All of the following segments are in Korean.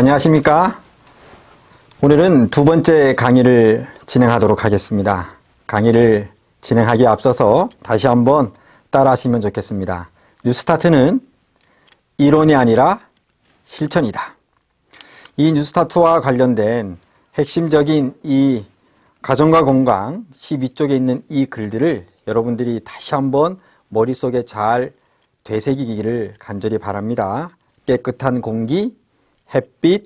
안녕하십니까? 오늘은 두 번째 강의를 진행하도록 하겠습니다. 강의를 진행하기에 앞서서 다시 한번 따라하시면 좋겠습니다. 뉴스타트는 이론이 아니라 실천이다. 이 뉴스타트와 관련된 핵심적인 이 가정과 건강 12쪽에 있는 이 글들을 여러분들이 다시 한번 머릿속에 잘 되새기기를 간절히 바랍니다. 깨끗한 공기, 햇빛,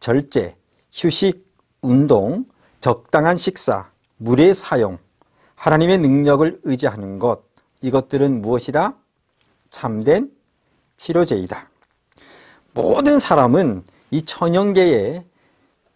절제, 휴식, 운동, 적당한 식사, 물의 사용, 하나님의 능력을 의지하는 것 이것들은 무엇이다? 참된 치료제이다. 모든 사람은 이 천연계의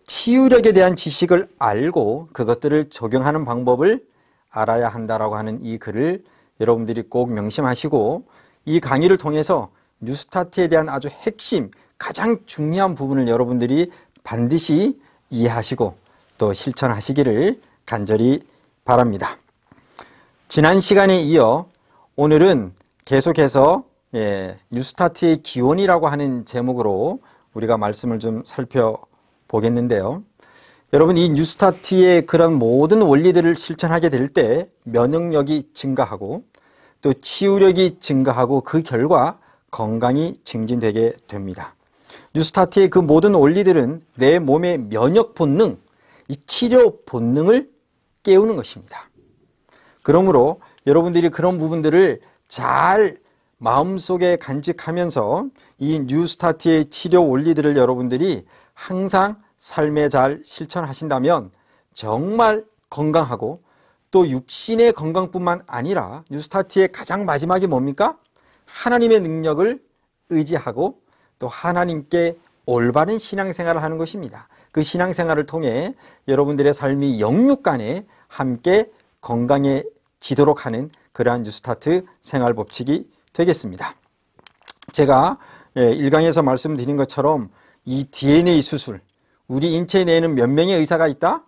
치유력에 대한 지식을 알고 그것들을 적용하는 방법을 알아야 한다라고 하는 이 글을 여러분들이 꼭 명심하시고 이 강의를 통해서 뉴스타트에 대한 아주 핵심 가장 중요한 부분을 여러분들이 반드시 이해하시고 또 실천하시기를 간절히 바랍니다. 지난 시간에 이어 오늘은 계속해서 예, 뉴스타트의 기원이라고 하는 제목으로 우리가 말씀을 좀 살펴보겠는데요. 여러분 이 뉴스타트의 그런 모든 원리들을 실천하게 될 때 면역력이 증가하고 또 치유력이 증가하고 그 결과 건강이 증진되게 됩니다. 뉴스타트의 그 모든 원리들은 내 몸의 면역 본능, 이 치료 본능을 깨우는 것입니다. 그러므로 여러분들이 그런 부분들을 잘 마음속에 간직하면서 이 뉴스타트의 치료 원리들을 여러분들이 항상 삶에 잘 실천하신다면 정말 건강하고 또 육신의 건강뿐만 아니라 뉴스타트의 가장 마지막이 뭡니까? 하나님의 능력을 의지하고 또 하나님께 올바른 신앙생활을 하는 것입니다. 그 신앙생활을 통해 여러분들의 삶이 영육간에 함께 건강해지도록 하는 그러한 뉴스타트 생활 법칙이 되겠습니다. 제가 1강에서 예, 말씀드린 것처럼 이 DNA 수술, 우리 인체 내에는 몇 명의 의사가 있다?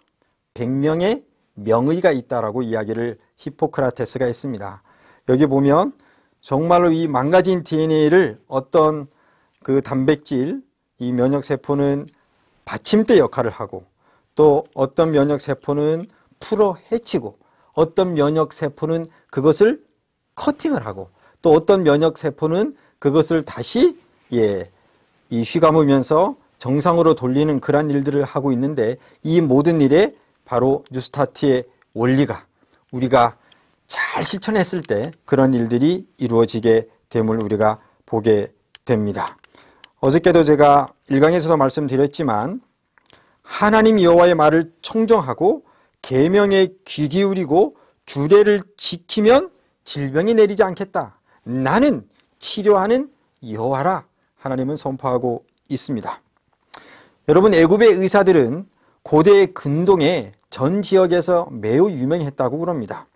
100명의 명의가 있다라고 이야기를 히포크라테스가 했습니다. 여기 보면 정말로 이 망가진 DNA를 어떤 그 단백질, 이 면역세포는 받침대 역할을 하고 또 어떤 면역세포는 풀어 헤치고 어떤 면역세포는 그것을 커팅을 하고 또 어떤 면역세포는 그것을 다시 예, 이 휘감으면서 정상으로 돌리는 그러한 일들을 하고 있는데 이 모든 일에 바로 뉴스타트의 원리가 우리가 잘 실천했을 때 그런 일들이 이루어지게 됨을 우리가 보게 됩니다. 어저께도 제가 1강에서도 말씀드렸지만 하나님 여호와의 말을 청정하고 계명에 귀 기울이고 규례를 지키면 질병이 내리지 않겠다. 나는 치료하는 여호와라 하나님은 선포하고 있습니다. 여러분 애굽의 의사들은 고대 근동의 전 지역에서 매우 유명했다고 그럽니다.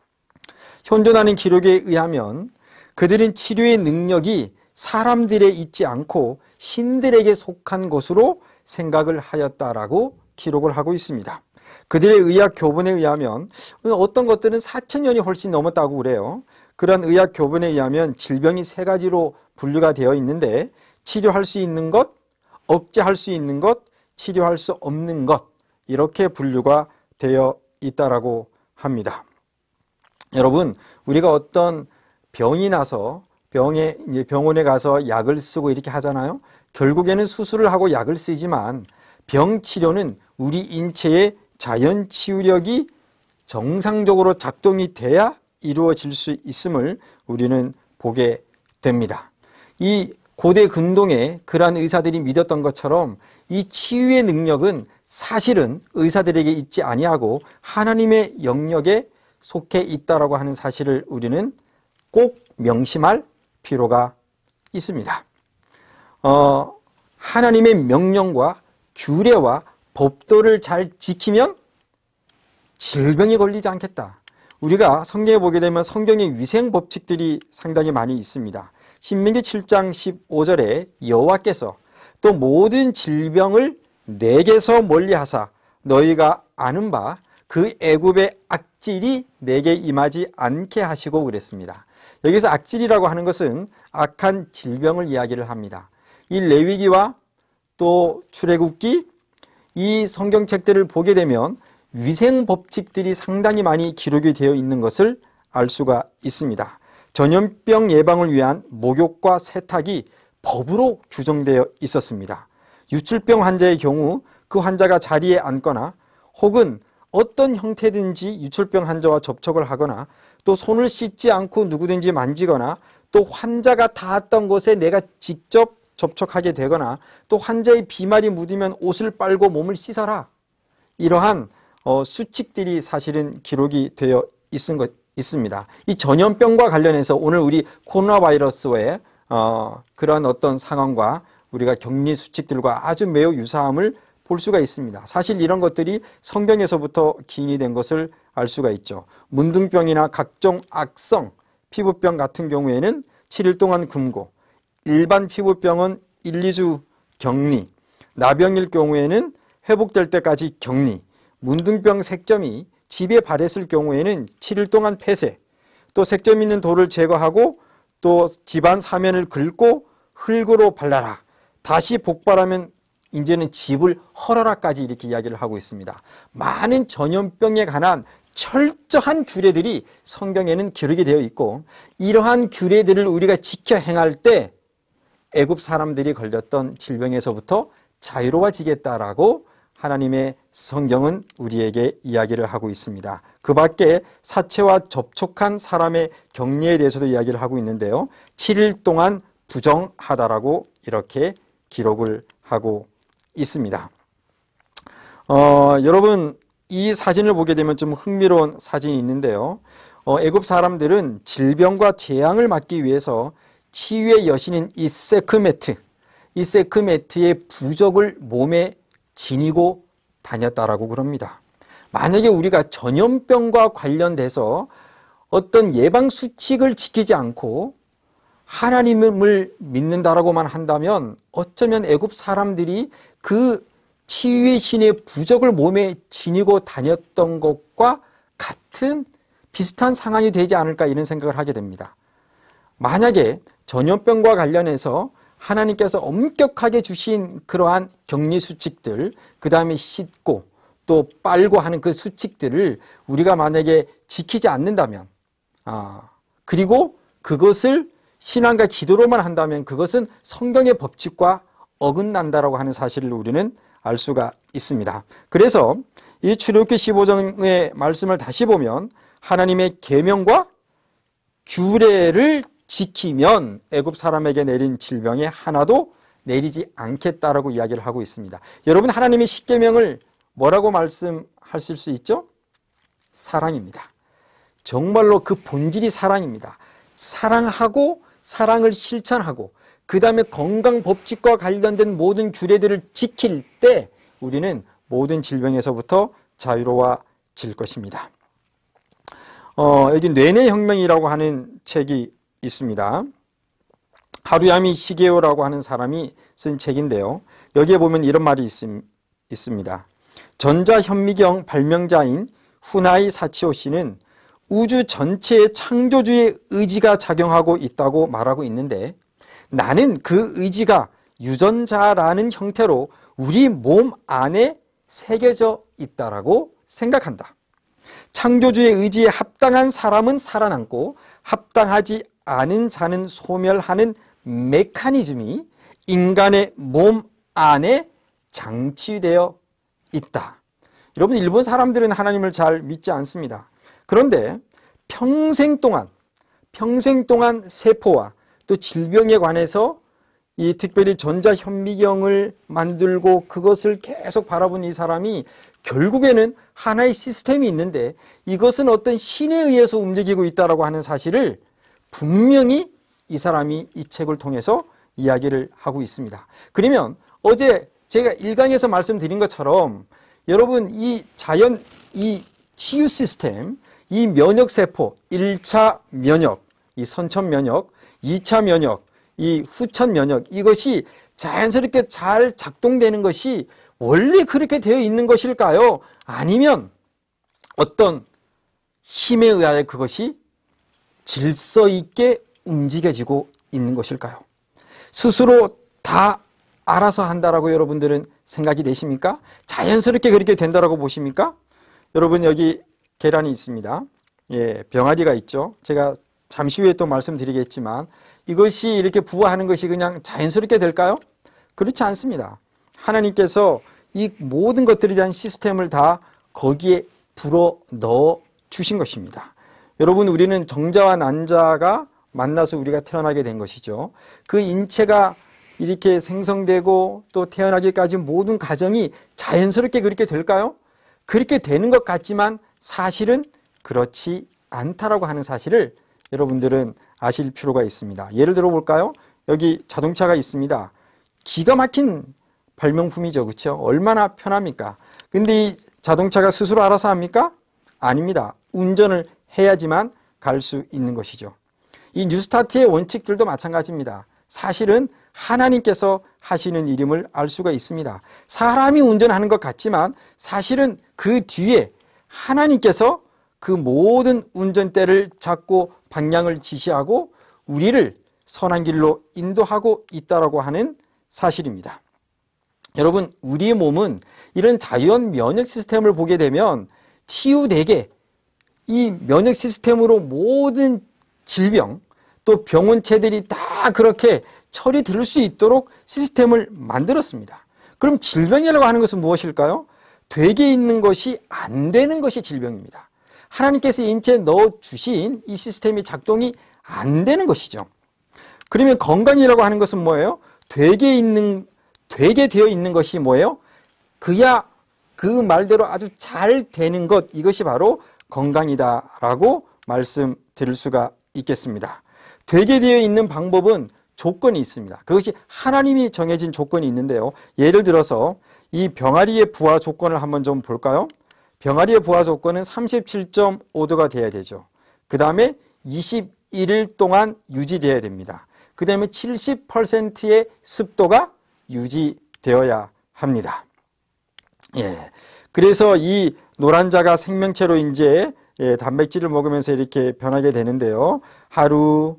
현존하는 기록에 의하면 그들은 치료의 능력이 사람들에 있지 않고 신들에게 속한 것으로 생각을 하였다라고 기록을 하고 있습니다. 그들의 의학 교본에 의하면 어떤 것들은 4천년이 훨씬 넘었다고 그래요. 그런 의학 교본에 의하면 질병이 세 가지로 분류가 되어 있는데 치료할 수 있는 것, 억제할 수 있는 것, 치료할 수 없는 것 이렇게 분류가 되어 있다라고 합니다. 여러분, 우리가 어떤 병이 나서 병에 이제 병원에 가서 약을 쓰고 이렇게 하잖아요. 결국에는 수술을 하고 약을 쓰지만 병 치료는 우리 인체의 자연 치유력이 정상적으로 작동이 돼야 이루어질 수 있음을 우리는 보게 됩니다. 이 고대 근동에 그러한 의사들이 믿었던 것처럼 이 치유의 능력은 사실은 의사들에게 있지 아니하고 하나님의 영역에 속해 있다라고 하는 사실을 우리는 꼭 명심할 필요가 있습니다. 어, 하나님의 명령과 규례와 법도를 잘 지키면 질병이 걸리지 않겠다. 우리가 성경에 보게 되면 성경의 위생 법칙들이 상당히 많이 있습니다. 신명기 7장 15절에 여호와께서 또 모든 질병을 내게서 멀리하사 너희가 아는 바 그 애굽의 악질이 내게 임하지 않게 하시고 그랬습니다. 여기서 악질이라고 하는 것은 악한 질병을 이야기를 합니다. 이 레위기와 또 출애굽기 이 성경책들을 보게 되면 위생 법칙들이 상당히 많이 기록이 되어 있는 것을 알 수가 있습니다. 전염병 예방을 위한 목욕과 세탁이 법으로 규정되어 있었습니다. 유출병 환자의 경우 그 환자가 자리에 앉거나 혹은 어떤 형태든지 유출병 환자와 접촉을 하거나 또 손을 씻지 않고 누구든지 만지거나 또 환자가 닿았던 곳에 내가 직접 접촉하게 되거나 또 환자의 비말이 묻으면 옷을 빨고 몸을 씻어라. 이러한 어, 수칙들이 사실은 기록이 되어 있은 것, 있습니다. 이 전염병과 관련해서 오늘 우리 코로나 바이러스의 어, 그런 어떤 상황과 우리가 격리 수칙들과 아주 매우 유사함을 볼 수가 있습니다. 사실 이런 것들이 성경에서부터 기인된 이 것을 알 수가 있죠. 문둥병이나 각종 악성, 피부병 같은 경우에는 7일 동안 금고, 일반 피부병은 1, 2주 격리, 나병일 경우에는 회복될 때까지 격리, 문둥병 색점이 집에 발했을 경우에는 7일 동안 폐쇄, 또 색점 있는 돌을 제거하고 또 집안 사면을 긁고 흙으로 발라라. 다시 복발하면 이제는 집을 헐어라까지 이렇게 이야기를 하고 있습니다. 많은 전염병에 관한 철저한 규례들이 성경에는 기록이 되어 있고 이러한 규례들을 우리가 지켜 행할 때 애굽 사람들이 걸렸던 질병에서부터 자유로워지겠다라고 하나님의 성경은 우리에게 이야기를 하고 있습니다. 그 밖에 사체와 접촉한 사람의 격리에 대해서도 이야기를 하고 있는데요. 7일 동안 부정하다라고 이렇게 기록을 하고 있습니다. 어, 여러분 이 사진을 보게 되면 좀 흥미로운 사진이 있는데요. 어, 애굽 사람들은 질병과 재앙을 막기 위해서 치유의 여신인 이세크메트, 이세크메트의 부적을 몸에 지니고 다녔다라고 그럽니다. 만약에 우리가 전염병과 관련돼서 어떤 예방 수칙을 지키지 않고 하나님을 믿는다라고만 한다면 어쩌면 애굽 사람들이 그 치유의 신의 부적을 몸에 지니고 다녔던 것과 같은 비슷한 상황이 되지 않을까 이런 생각을 하게 됩니다. 만약에 전염병과 관련해서 하나님께서 엄격하게 주신 그러한 격리 수칙들, 그 다음에 씻고 또 빨고 하는 그 수칙들을 우리가 만약에 지키지 않는다면, 아, 그리고 그것을 신앙과 기도로만 한다면 그것은 성경의 법칙과 어긋난다라고 하는 사실을 우리는 알 수가 있습니다. 그래서 이 출애굽기 15장의 말씀을 다시 보면 하나님의 계명과 규례를 지키면 애굽 사람에게 내린 질병에 하나도 내리지 않겠다라고 이야기를 하고 있습니다. 여러분 하나님의 십계명을 뭐라고 말씀하실 수 있죠? 사랑입니다. 정말로 그 본질이 사랑입니다. 사랑하고 사랑을 실천하고 그 다음에 건강 법칙과 관련된 모든 규례들을 지킬 때 우리는 모든 질병에서부터 자유로워질 것입니다. 어, 여기 뇌내혁명이라고 하는 책이 있습니다. 하루야미 시게오라고 하는 사람이 쓴 책인데요. 여기에 보면 이런 말이 있음, 있습니다. 전자현미경 발명자인 후나이 사치오 씨는 우주 전체의 창조주의 의지가 작용하고 있다고 말하고 있는데 나는 그 의지가 유전자라는 형태로 우리 몸 안에 새겨져 있다라고 생각한다. 창조주의 의지에 합당한 사람은 살아남고 합당하지 않은 자는 소멸하는 메커니즘이 인간의 몸 안에 장치되어 있다. 여러분 일본 사람들은 하나님을 잘 믿지 않습니다. 그런데 평생 동안 평생 동안 세포와 또 질병에 관해서 이 특별히 전자현미경을 만들고 그것을 계속 바라본 이 사람이 결국에는 하나의 시스템이 있는데 이것은 어떤 신에 의해서 움직이고 있다라고 하는 사실을 분명히 이 사람이 이 책을 통해서 이야기를 하고 있습니다. 그러면 어제 제가 일강에서 말씀드린 것처럼 여러분 이 자연 이 치유 시스템 이 면역세포 1차 면역, 이 선천 면역, 2차 면역, 이 후천 면역 이것이 자연스럽게 잘 작동되는 것이 원래 그렇게 되어 있는 것일까요? 아니면 어떤 힘에 의하여 그것이 질서 있게 움직여지고 있는 것일까요? 스스로 다 알아서 한다라고 여러분들은 생각이 되십니까? 자연스럽게 그렇게 된다라고 보십니까? 여러분 여기 계란이 있습니다. 예, 병아리가 있죠. 제가 잠시 후에 또 말씀드리겠지만 이것이 이렇게 부화하는 것이 그냥 자연스럽게 될까요? 그렇지 않습니다. 하나님께서 이 모든 것들에 대한 시스템을 다 거기에 불어 넣어 주신 것입니다. 여러분 우리는 정자와 난자가 만나서 우리가 태어나게 된 것이죠. 그 인체가 이렇게 생성되고 또 태어나기까지 모든 과정이 자연스럽게 그렇게 될까요? 그렇게 되는 것 같지만 사실은 그렇지 않다라고 하는 사실을 여러분들은 아실 필요가 있습니다. 예를 들어 볼까요? 여기 자동차가 있습니다. 기가 막힌 발명품이죠. 그렇죠? 얼마나 편합니까? 근데 이 자동차가 스스로 알아서 합니까? 아닙니다. 운전을 해야지만 갈 수 있는 것이죠. 이 뉴스타트의 원칙들도 마찬가지입니다. 사실은 하나님께서 하시는 이름을 알 수가 있습니다. 사람이 운전하는 것 같지만 사실은 그 뒤에 하나님께서 그 모든 운전대를 잡고 방향을 지시하고 우리를 선한 길로 인도하고 있다라고 하는 사실입니다. 여러분 우리 몸은 이런 자연 면역 시스템을 보게 되면 치유되게 이 면역 시스템으로 모든 질병 또 병원체들이 다 그렇게 처리될 수 있도록 시스템을 만들었습니다. 그럼 질병이라고 하는 것은 무엇일까요? 되게 있는 것이 안 되는 것이 질병입니다. 하나님께서 인체에 넣어주신 이시스템이 작동이 안 되는 것이죠. 그러면 건강이라고 하는 것은 뭐예요? 되게 있는, 되게 되어 있는 것이 뭐예요? 그야 그 말대로 아주 잘 되는 것, 이것이 바로 건강이다라고 말씀드릴 수가 있겠습니다. 되게 되어 있는 방법은 조건이 있습니다. 그것이 하나님이 정해진 조건이 있는데요. 예를 들어서 이 병아리의 부하 조건을 한번 좀 볼까요? 병아리의 부하 조건은 37.5도가 돼야 되죠. 그 다음에 21일 동안 유지돼야 됩니다. 그 다음에 70%의 습도가 유지되어야 합니다. 예. 그래서 이 노란자가 생명체로 이제 예, 단백질을 먹으면서 이렇게 변하게 되는데요. 하루,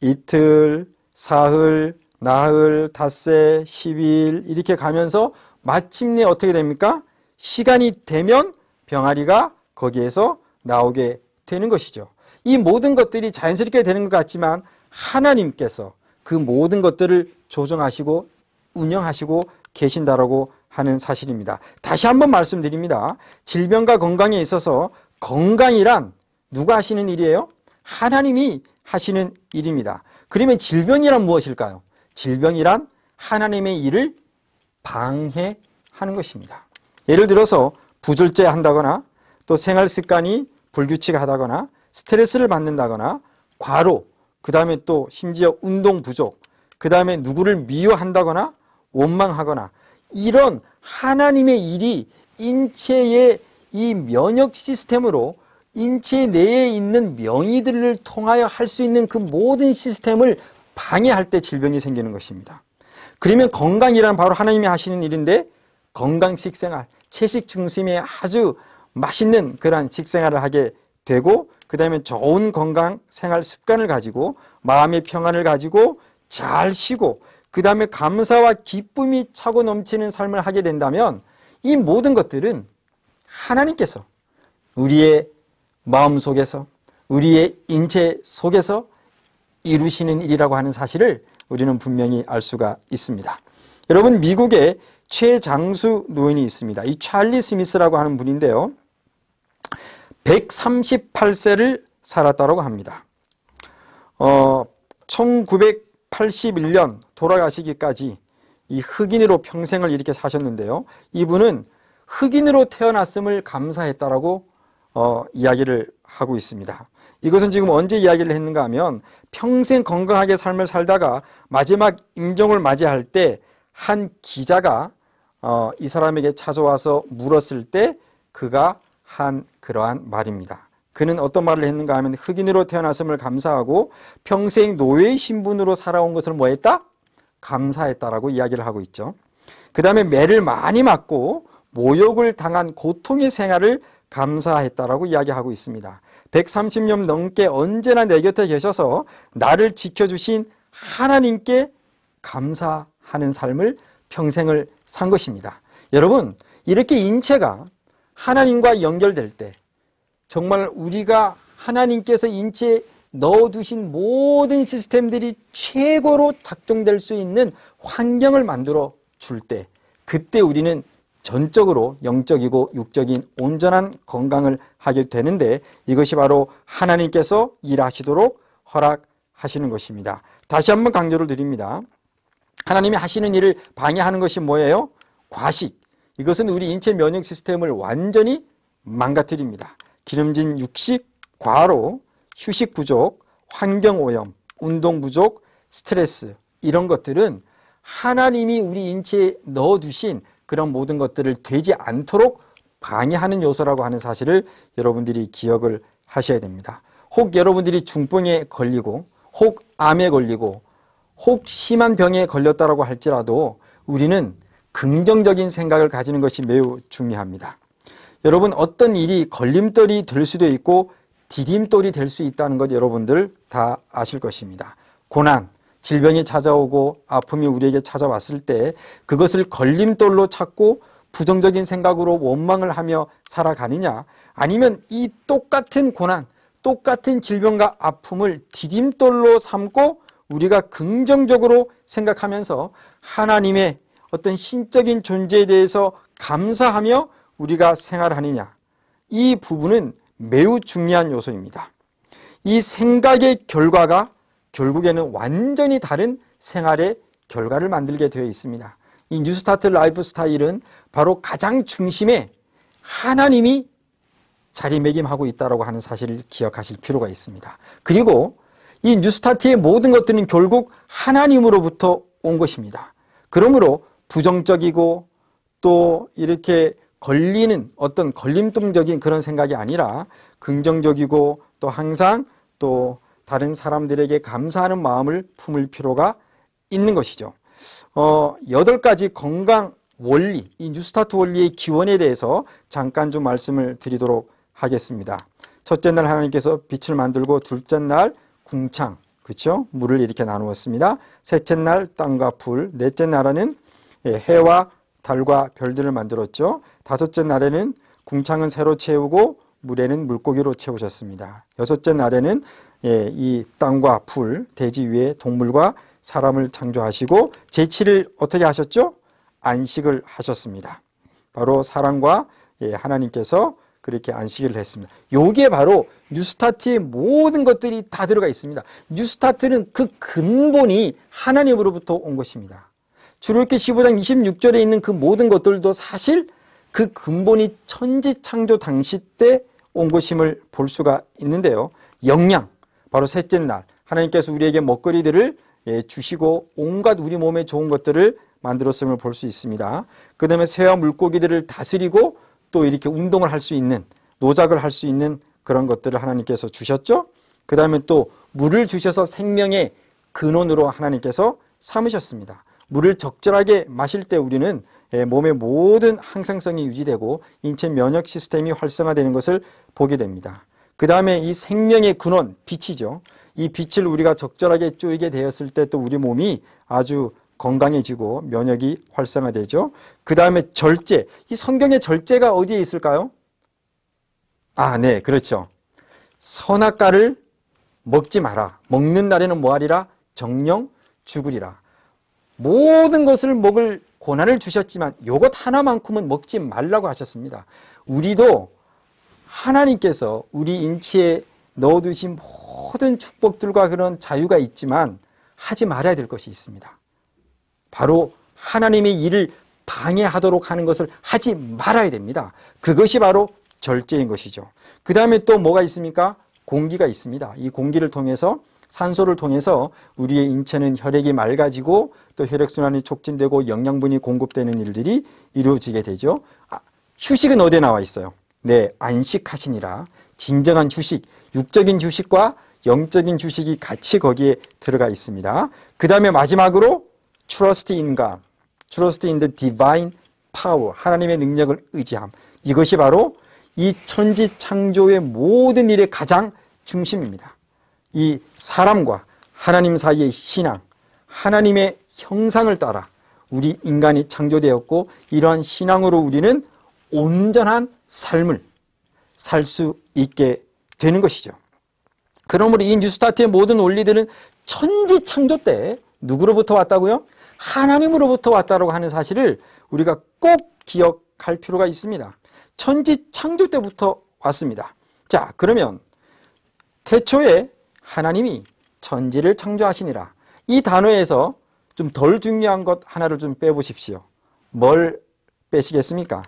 이틀, 사흘, 나흘, 닷새, 10일 이렇게 가면서 마침내 어떻게 됩니까? 시간이 되면 병아리가 거기에서 나오게 되는 것이죠. 이 모든 것들이 자연스럽게 되는 것 같지만 하나님께서 그 모든 것들을 조정하시고 운영하시고 계신다라고 하는 사실입니다. 다시 한번 말씀드립니다. 질병과 건강에 있어서 건강이란 누가 하시는 일이에요? 하나님이 하시는 일입니다. 그러면 질병이란 무엇일까요? 질병이란 하나님의 일을 방해하는 것입니다. 예를 들어서 부절제한다거나 또 생활 습관이 불규칙하다거나 스트레스를 받는다거나 과로, 그 다음에 또 심지어 운동 부족, 그 다음에 누구를 미워한다거나 원망하거나 이런 하나님의 일이 인체의 이 면역 시스템으로 인체 내에 있는 명의들을 통하여 할 수 있는 그 모든 시스템을 방해할 때 질병이 생기는 것입니다. 그러면 건강이란 바로 하나님이 하시는 일인데 건강 식생활, 채식 중심의 아주 맛있는 그러한 식생활을 하게 되고 그 다음에 좋은 건강 생활 습관을 가지고 마음의 평안을 가지고 잘 쉬고 그 다음에 감사와 기쁨이 차고 넘치는 삶을 하게 된다면 이 모든 것들은 하나님께서 우리의 마음 속에서 우리의 인체 속에서 이루시는 일이라고 하는 사실을 우리는 분명히 알 수가 있습니다. 여러분 미국에 최장수 노인이 있습니다. 이 찰리 스미스라고 하는 분인데요. 138세를 살았다고 합니다. 어, 1981년 돌아가시기까지 이 흑인으로 평생을 이렇게 사셨는데요. 이분은 흑인으로 태어났음을 감사했다라고 어, 이야기를 하고 있습니다. 이것은 지금 언제 이야기를 했는가 하면 평생 건강하게 삶을 살다가 마지막 임종을 맞이할 때 한 기자가 어, 이 사람에게 찾아와서 물었을 때 그가 한 그러한 말입니다. 그는 어떤 말을 했는가 하면 흑인으로 태어났음을 감사하고 평생 노예 신분으로 살아온 것을 뭐했다? 감사했다라고 이야기를 하고 있죠. 그 다음에 매를 많이 맞고 모욕을 당한 고통의 생활을 감사했다라고 이야기하고 있습니다. 130년 넘게 언제나 내 곁에 계셔서 나를 지켜주신 하나님께 감사하는 삶을 평생을 산 것입니다. 여러분, 이렇게 인체가 하나님과 연결될 때 정말 우리가 하나님께서 인체에 넣어두신 모든 시스템들이 최고로 작동될 수 있는 환경을 만들어 줄 때 그때 우리는 전적으로 영적이고 육적인 온전한 건강을 하게 되는데 이것이 바로 하나님께서 일하시도록 허락하시는 것입니다. 다시 한번 강조를 드립니다. 하나님이 하시는 일을 방해하는 것이 뭐예요? 과식. 이것은 우리 인체 면역 시스템을 완전히 망가뜨립니다. 기름진 육식, 과로, 휴식 부족, 환경 오염, 운동 부족, 스트레스 이런 것들은 하나님이 우리 인체에 넣어두신 그런 모든 것들을 되지 않도록 방해하는 요소라고 하는 사실을 여러분들이 기억을 하셔야 됩니다. 혹 여러분들이 중병에 걸리고 혹 암에 걸리고 혹 심한 병에 걸렸다라고 할지라도 우리는 긍정적인 생각을 가지는 것이 매우 중요합니다. 여러분 어떤 일이 걸림돌이 될 수도 있고 디딤돌이 될 수 있다는 것 여러분들 다 아실 것입니다. 고난, 질병이 찾아오고 아픔이 우리에게 찾아왔을 때 그것을 걸림돌로 찾고 부정적인 생각으로 원망을 하며 살아가느냐 아니면 이 똑같은 고난, 똑같은 질병과 아픔을 디딤돌로 삼고 우리가 긍정적으로 생각하면서 하나님의 어떤 신적인 존재에 대해서 감사하며 우리가 생활하느냐 이 부분은 매우 중요한 요소입니다. 이 생각의 결과가 결국에는 완전히 다른 생활의 결과를 만들게 되어 있습니다. 이 뉴스타트 라이프 스타일은 바로 가장 중심에 하나님이 자리매김하고 있다고 하는 사실을 기억하실 필요가 있습니다. 그리고 이 뉴스타트의 모든 것들은 결국 하나님으로부터 온 것입니다. 그러므로 부정적이고 또 이렇게 걸리는 어떤 걸림돌적인 그런 생각이 아니라 긍정적이고 또 항상 또 다른 사람들에게 감사하는 마음을 품을 필요가 있는 것이죠. 어, 여덟 가지 건강 원리, 이 뉴스타트 원리의 기원에 대해서 잠깐 좀 말씀을 드리도록 하겠습니다. 첫째 날 하나님께서 빛을 만들고 둘째 날 궁창, 그렇죠? 물을 이렇게 나누었습니다. 셋째 날 땅과 풀, 넷째 날에는 예, 해와 달과 별들을 만들었죠. 다섯째 날에는 궁창은 새로 채우고 물에는 물고기로 채우셨습니다. 여섯째 날에는 예, 이 땅과 풀, 대지 위에 동물과 사람을 창조하시고 제칠을 어떻게 하셨죠? 안식을 하셨습니다. 바로 사랑과 예, 하나님께서 그렇게 안식을 했습니다. 요게 바로 뉴스타트의 모든 것들이 다 들어가 있습니다. 뉴스타트는 그 근본이 하나님으로부터 온 것입니다. 주로기 15장 26절에 있는 그 모든 것들도 사실 그 근본이 천지 창조 당시 때 온 것임을 볼 수가 있는데요. 영양, 바로 셋째 날 하나님께서 우리에게 먹거리들을 예, 주시고 온갖 우리 몸에 좋은 것들을 만들었음을 볼 수 있습니다. 그 다음에 새와 물고기들을 다스리고 또 이렇게 운동을 할 수 있는 노작을 할 수 있는 그런 것들을 하나님께서 주셨죠. 그 다음에 또 물을 주셔서 생명의 근원으로 하나님께서 삼으셨습니다. 물을 적절하게 마실 때 우리는 예, 몸의 모든 항상성이 유지되고 인체 면역 시스템이 활성화되는 것을 보게 됩니다. 그 다음에 이 생명의 근원, 빛이죠. 이 빛을 우리가 적절하게 쪼이게 되었을 때 또 우리 몸이 아주 건강해지고 면역이 활성화되죠. 그 다음에 절제. 이 성경의 절제가 어디에 있을까요? 아, 네, 그렇죠. 선악과를 먹지 마라. 먹는 날에는 뭐하리라? 정령 죽으리라. 모든 것을 먹을 고난을 주셨지만 이것 하나만큼은 먹지 말라고 하셨습니다. 우리도 하나님께서 우리 인체에 넣어두신 모든 축복들과 그런 자유가 있지만 하지 말아야 될 것이 있습니다. 바로 하나님의 일을 방해하도록 하는 것을 하지 말아야 됩니다. 그것이 바로 절제인 것이죠. 그 다음에 또 뭐가 있습니까? 공기가 있습니다. 이 공기를 통해서 산소를 통해서 우리의 인체는 혈액이 맑아지고 또 혈액순환이 촉진되고 영양분이 공급되는 일들이 이루어지게 되죠. 아, 휴식은 어디에 나와 있어요? 내 안식하시니라 진정한 주식 육적인 주식과 영적인 주식이 같이 거기에 들어가 있습니다. 그 다음에 마지막으로 trust in가, trust in the divine power, 하나님의 능력을 의지함. 이것이 바로 이 천지 창조의 모든 일의 가장 중심입니다. 이 사람과 하나님 사이의 신앙, 하나님의 형상을 따라 우리 인간이 창조되었고 이러한 신앙으로 우리는 온전한 삶을 살 수 있게 되는 것이죠. 그러므로 이 뉴스타트의 모든 원리들은 천지 창조 때 누구로부터 왔다고요? 하나님으로부터 왔다고 하는 사실을 우리가 꼭 기억할 필요가 있습니다. 천지 창조 때부터 왔습니다. 자, 그러면 태초에 하나님이 천지를 창조하시니라. 이 단어에서 좀 덜 중요한 것 하나를 좀 빼보십시오. 뭘 빼시겠습니까?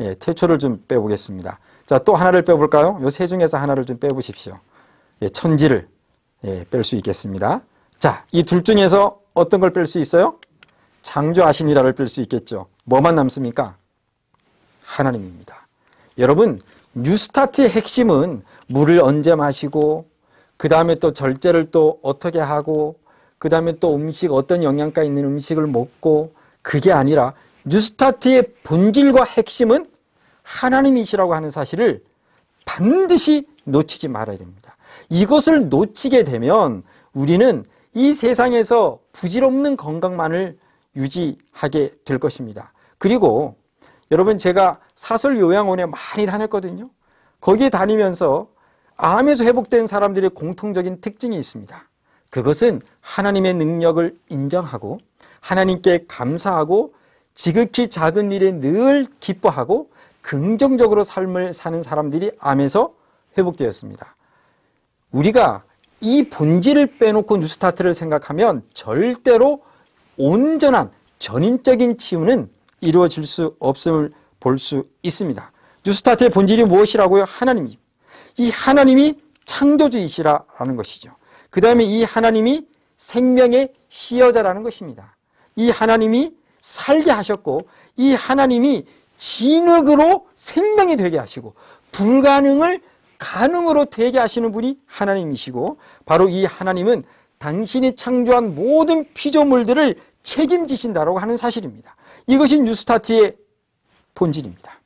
예, 태초를 좀 빼보겠습니다. 자, 또 하나를 빼볼까요? 요 세 중에서 하나를 좀 빼보십시오. 예, 천지를 예, 뺄 수 있겠습니다. 자, 이 둘 중에서 어떤 걸 뺄 수 있어요? 창조하신이라를 뺄 수 있겠죠. 뭐만 남습니까? 하나님입니다. 여러분, 뉴스타트의 핵심은 물을 언제 마시고 그 다음에 또 절제를 또 어떻게 하고 그 다음에 또 음식 어떤 영양가 있는 음식을 먹고 그게 아니라 뉴스타트의 본질과 핵심은 하나님이시라고 하는 사실을 반드시 놓치지 말아야 됩니다. 이것을 놓치게 되면 우리는 이 세상에서 부질없는 건강만을 유지하게 될 것입니다. 그리고 여러분 제가 사설 요양원에 많이 다녔거든요. 거기에 다니면서 암에서 회복된 사람들의 공통적인 특징이 있습니다. 그것은 하나님의 능력을 인정하고 하나님께 감사하고 지극히 작은 일에 늘 기뻐하고 긍정적으로 삶을 사는 사람들이 암에서 회복되었습니다. 우리가 이 본질을 빼놓고 뉴스타트를 생각하면 절대로 온전한 전인적인 치유는 이루어질 수 없음을 볼 수 있습니다. 뉴스타트의 본질이 무엇이라고요? 하나님이. 이 하나님이 창조주이시라라는 것이죠. 그 다음에 이 하나님이 생명의 시여자라는 것입니다. 이 하나님이 살게 하셨고 이 하나님이 진흙으로 생명이 되게 하시고 불가능을 가능으로 되게 하시는 분이 하나님이시고 바로 이 하나님은 당신이 창조한 모든 피조물들을 책임지신다라고 하는 사실입니다. 이것이 뉴스타트의 본질입니다.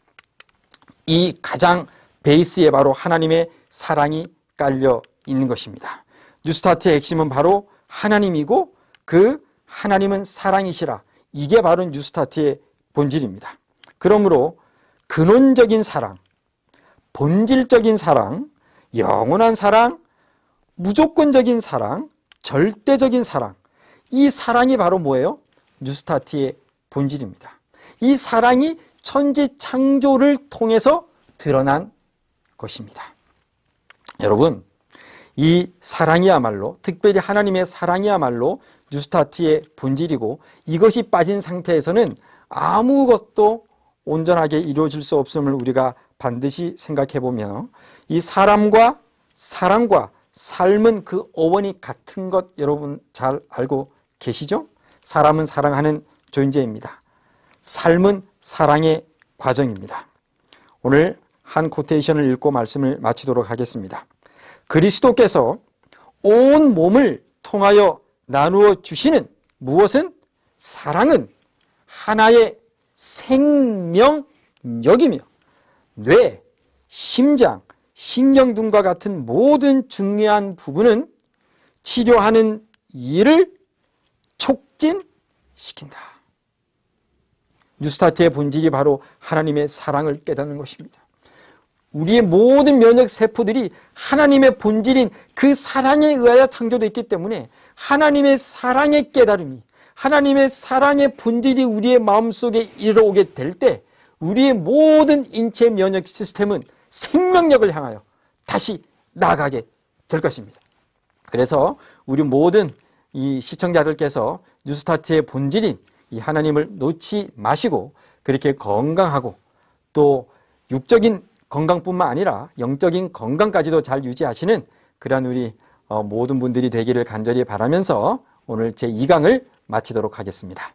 이 가장 베이스에 바로 하나님의 사랑이 깔려 있는 것입니다. 뉴스타트의 핵심은 바로 하나님이고 그 하나님은 사랑이시라 이게 바로 뉴스타트의 본질입니다. 그러므로 근원적인 사랑, 본질적인 사랑, 영원한 사랑, 무조건적인 사랑, 절대적인 사랑 이 사랑이 바로 뭐예요? 뉴스타트의 본질입니다. 이 사랑이 천지 창조를 통해서 드러난 것입니다. 여러분 이 사랑이야말로 특별히 하나님의 사랑이야말로 뉴스타트의 본질이고 이것이 빠진 상태에서는 아무것도 온전하게 이루어질 수 없음을 우리가 반드시 생각해 보며 이 사람과 사랑과 삶은 그 어원이 같은 것 여러분 잘 알고 계시죠? 사람은 사랑하는 존재입니다. 삶은 사랑의 과정입니다. 오늘 한 코테이션을 읽고 말씀을 마치도록 하겠습니다. 그리스도께서 온 몸을 통하여 나누어 주시는 무엇은 사랑은 하나의 생명력이며 뇌, 심장, 신경 등과 같은 모든 중요한 부분은 치료하는 일을 촉진시킨다. 뉴스타트의 본질이 바로 하나님의 사랑을 깨닫는 것입니다. 우리의 모든 면역 세포들이 하나님의 본질인 그 사랑에 의하여 창조되어 있기 때문에 하나님의 사랑의 깨달음이 하나님의 사랑의 본질이 우리의 마음속에 이르어오게될 때 우리의 모든 인체 면역 시스템은 생명력을 향하여 다시 나가게될 것입니다. 그래서 우리 모든 이 시청자들께서 뉴스타트의 본질인 이 하나님을 놓지 마시고 그렇게 건강하고 또 육적인 건강뿐만 아니라 영적인 건강까지도 잘 유지하시는 그러한 우리 어, 모든 분들이 되기를 간절히 바라면서 오늘 제2강을 마치도록 하겠습니다.